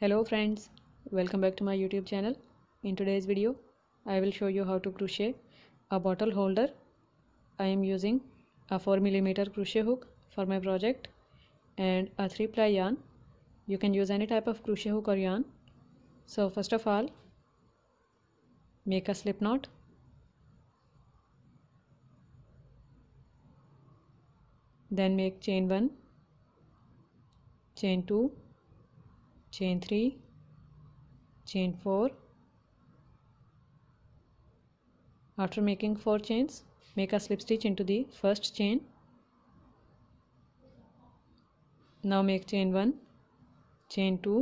hello friends welcome back to my youtube channel in today's video i will show you how to crochet a bottle holder i am using a 4 millimeter crochet hook for my project and a 3 ply yarn you can use any type of crochet hook or yarn so first of all make a slip knot then make chain 1 chain 2 chain 3 chain 4 after making 4 chains make a slip stitch into the first chain now make chain 1 chain 2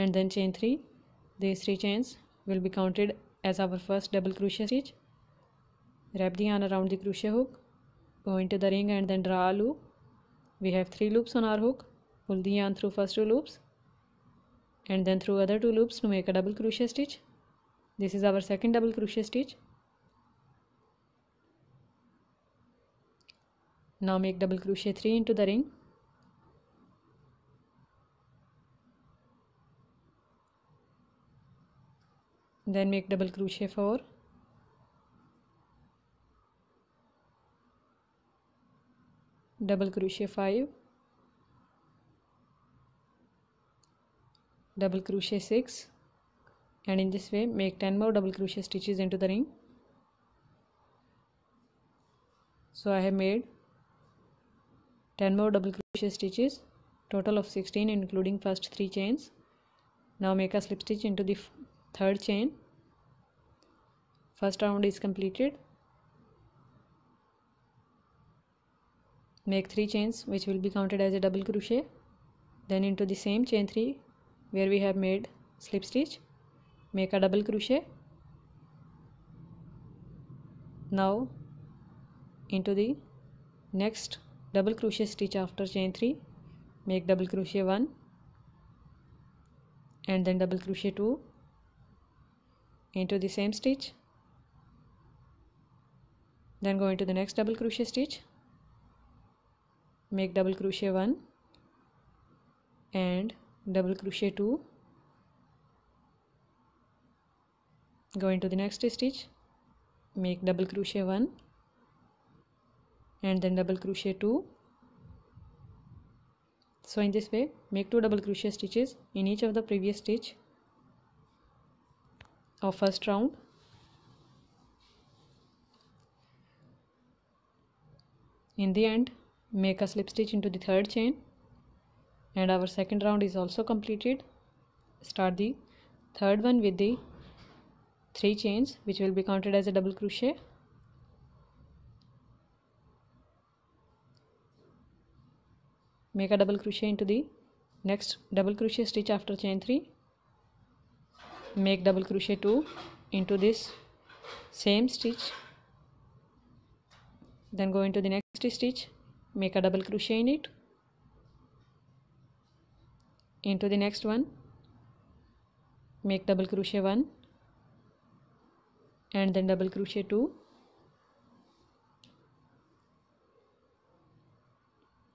and then chain 3 these three chains will be counted as our first double crochet stitch wrap the yarn around the crochet hook go into the ring and then draw a loop we have three loops on our hook pull the yarn through first two loops and then through other two loops to make a double crochet stitch this is our second double crochet stitch now make double crochet 3 into the ring then make double crochet 4 double crochet 5 double crochet 6 and in this way make 10 more double crochet stitches into the ring so I have made 10 more double crochet stitches total of 16 including first 3 chains now make a slip stitch into the third chain first round is completed make 3 chains which will be counted as a double crochet then into the same chain 3 where we have made slip stitch make a double crochet now into the next double crochet stitch after chain 3 make double crochet 1 and then double crochet 2 into the same stitch then go into the next double crochet stitch make double crochet 1 and double crochet 2 go into the next stitch make double crochet 1 and then double crochet 2 so in this way make two double crochet stitches in each of the previous stitch of first round in the end make a slip stitch into the third chain and our second round is also completed start the third one with the three chains which will be counted as a double crochet make a double crochet into the next double crochet stitch after chain 3 make double crochet 2 into this same stitch then go into the next stitch make a double crochet in it into the next one make double crochet 1 and then double crochet 2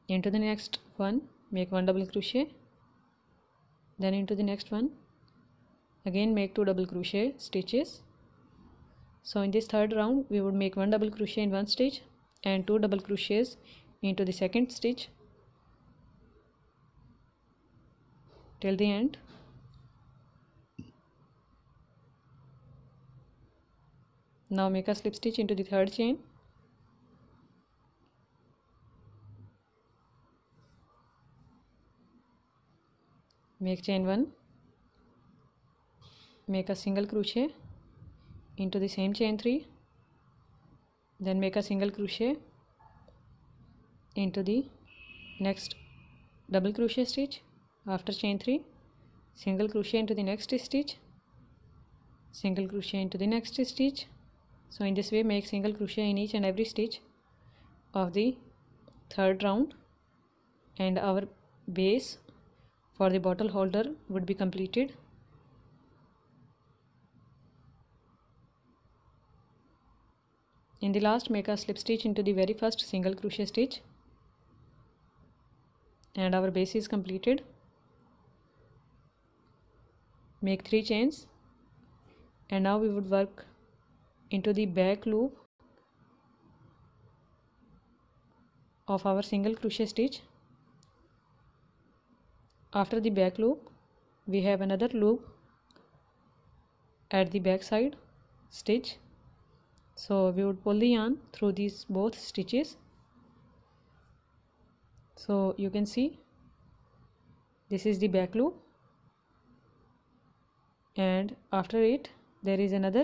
into the next one make one double crochet then into the next one again make two double crochet stitches so in this third round we would make one double crochet in one stitch and two double crochets into the second stitch till the end now make a slip stitch into the third chain make chain 1 make a single crochet into the same chain 3 then make a single crochet into the next double crochet stitch after chain 3 single crochet into the next stitch single crochet into the next stitch so in this way make single crochet in each and every stitch of the third round and our base for the bottle holder would be completed in the last make a slip stitch into the very first single crochet stitch and our base is completed make three chains and now we would work into the back loop of our single crochet stitch after the back loop we have another loop at the back side stitch so we would pull the yarn through these both stitches so you can see this is the back loop and after it there is another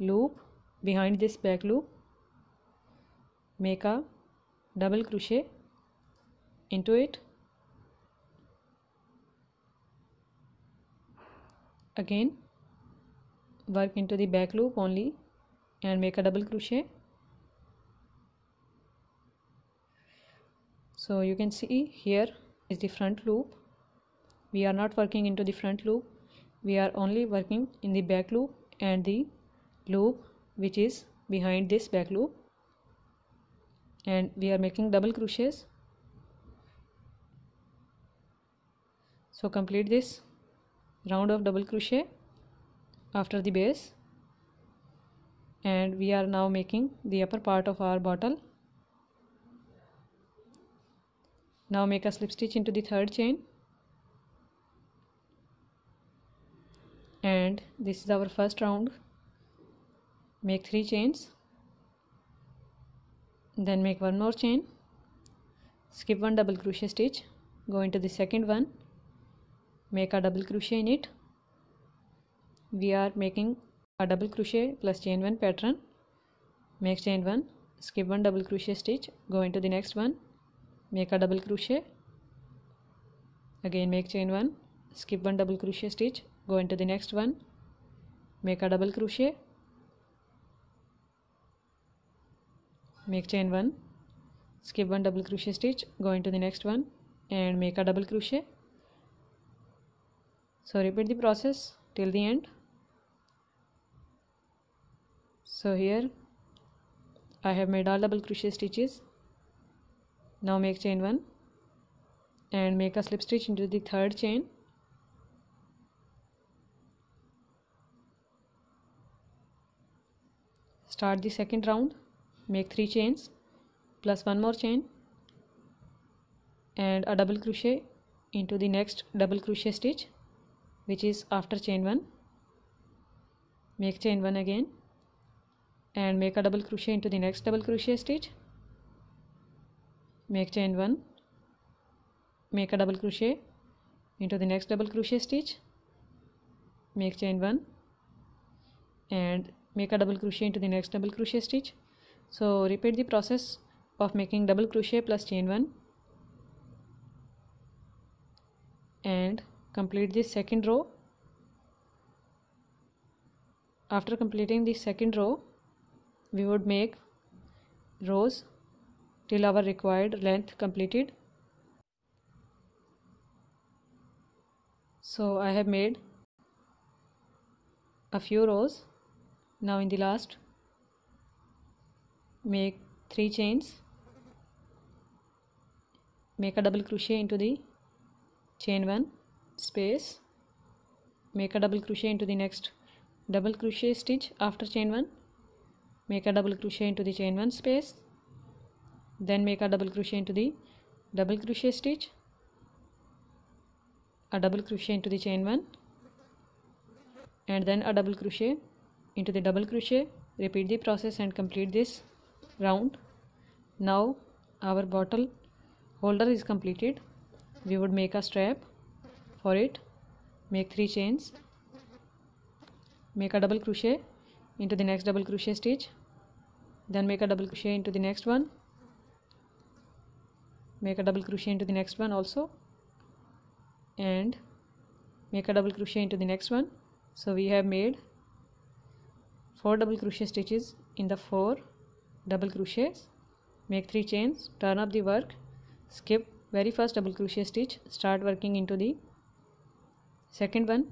loop behind this back loop make a double crochet into it again work into the back loop only and make a double crochet so you can see here is the front loop we are not working into the front loop we are only working in the back loop and the loop which is behind this back loop and we are making double crochets so complete this round of double crochet after the base and we are now making the upper part of our bottle now make a slip stitch into the third chain and this is our first round make three chains then make one more chain skip one double crochet stitch go into the second one make a double crochet in it we are making a double crochet plus chain one pattern make chain one skip one double crochet stitch go into the next one make a double crochet again make chain one skip one double crochet stitch go into the next one make a double crochet make chain one skip one double crochet stitch go into the next one and make a double crochet so repeat the process till the end so here I have made all double crochet stitches now make chain 1 and make a slip stitch into the third chain start the second round make three chains plus one more chain and a double crochet into the next double crochet stitch which is after chain 1 make chain 1 again and make a double crochet into the next double crochet stitch make chain 1 make a double crochet into the next double crochet stitch make chain 1 and make a double crochet into the next double crochet stitch so repeat the process of making double crochet plus chain one and complete the second row after completing the second row we would make rows till our required length completed so I have made a few rows now in the last make 3 chains make a double crochet into the chain 1 space make a double crochet into the next double crochet stitch after chain 1 make a double crochet into the chain 1 space then make a double crochet into the double crochet stitch a double crochet into the chain 1 and then a double crochet into the double crochet repeat the process and complete this round now our bottle holder is completed we would make a strap for it make three chains make a double crochet into the next double crochet stitch then make a double crochet into the next one make a double crochet into the next one also and make a double crochet into the next one so we have made 4 double crochet stitches in the 4 double crochets make 3 chains turn up the work skip very first double crochet stitch start working into the second one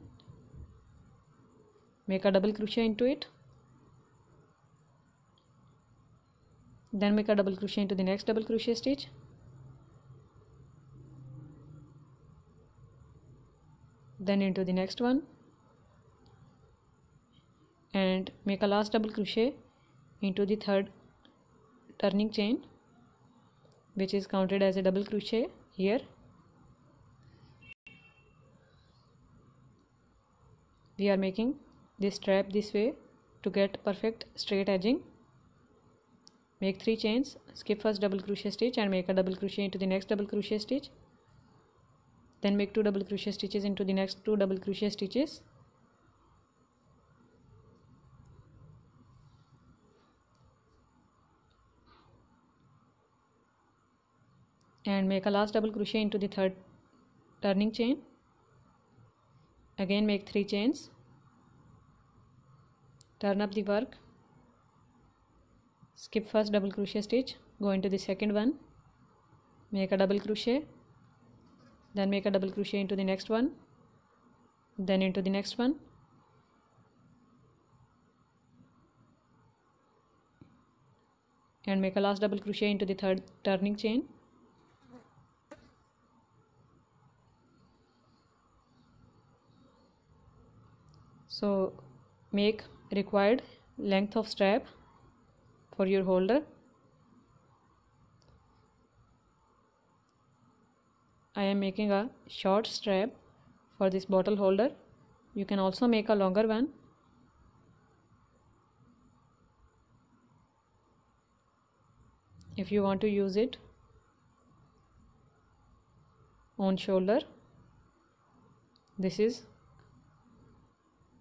make a double crochet into it then make a double crochet into the next double crochet stitch then into the next one and make a last double crochet into the third turning chain which is counted as a double crochet here we are making this strap this way to get perfect straight edging make three chains skip first double crochet stitch and make a double crochet into the next double crochet stitch then make two double crochet stitches into the next two double crochet stitches and make a last double crochet into the third turning chain again make 3 chains turn up the work skip first double crochet stitch go into the second one make a double crochet then make a double crochet into the next one then into the next one and make a last double crochet into the third turning chain so make required length of strap for your holder I am making a short strap for this bottle holder you can also make a longer one if you want to use it on shoulder this is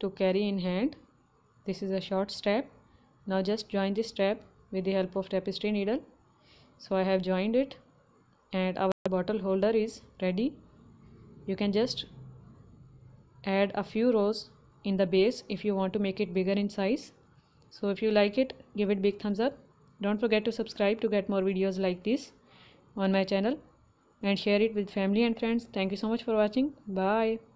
to carry in hand this is a short strap now just join this strap with the help of tapestry needle so I have joined it and our bottle holder is ready you can just add a few rows in the base if you want to make it bigger in size so if you like it give it big thumbs up don't forget to subscribe to get more videos like this on my channel and share it with family and friends thank you so much for watching bye